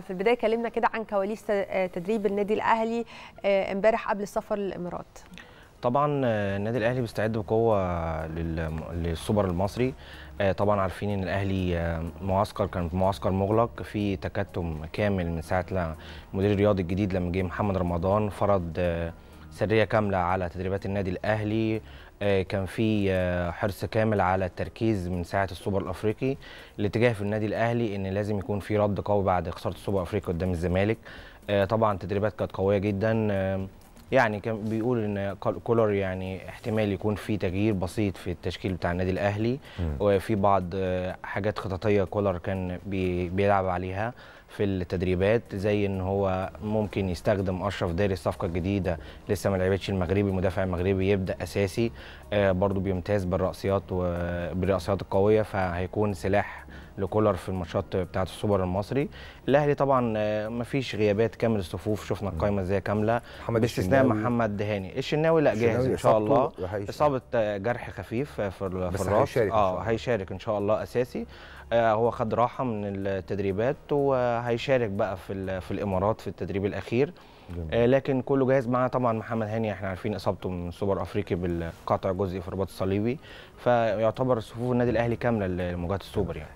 في البدايه كلمنا كده عن كواليس تدريب النادي الاهلي آه، امبارح قبل السفر للامارات طبعا آه، النادي الاهلي بيستعد بقوه للسوبر المصري آه، طبعا عارفين ان الاهلي معسكر كان معسكر مغلق في تكتم كامل من ساعه المدير الرياضي الجديد لما جه محمد رمضان فرض سريه كامله على تدريبات النادي الاهلي آه، كان في آه، حرص كامل على التركيز من ساعه السوبر الافريقي الاتجاه في النادي الاهلي ان لازم يكون في رد قوي بعد خساره السوبر الافريقي قدام الزمالك آه، طبعا التدريبات كانت قويه جدا يعني كان بيقول ان كولر يعني احتمال يكون في تغيير بسيط في التشكيل بتاع النادي الاهلي وفي بعض حاجات خططيه كولر كان بيلعب عليها في التدريبات زي ان هو ممكن يستخدم اشرف داري الصفقه الجديده لسه ما لعبتش المغربي المدافع المغربي يبدا اساسي آه، برضو بيمتاز بالرأسيات وبالرأسيات القويه فهيكون سلاح لكولر في الماتشات بتاعه السوبر المصري الاهلي طبعا آه، ما فيش غيابات كامل الصفوف شفنا القائمه ازاي كامله باستثناء محمد هاني الشناوي لا جاهز ان شاء الله اصابه آه، جرح خفيف في, في الراس اه هيشارك ان شاء الله اساسي آه هو خد راحه من التدريبات وه هيشارك بقى في في الامارات في التدريب الاخير جميل. آه، لكن كله جاهز معاه طبعا محمد هاني احنا عارفين اصابته من السوبر افريقي بالقطع جزئي في الرباط الصليبي فيعتبر صفوف النادي الاهلي كامله لمواجهه السوبر يعني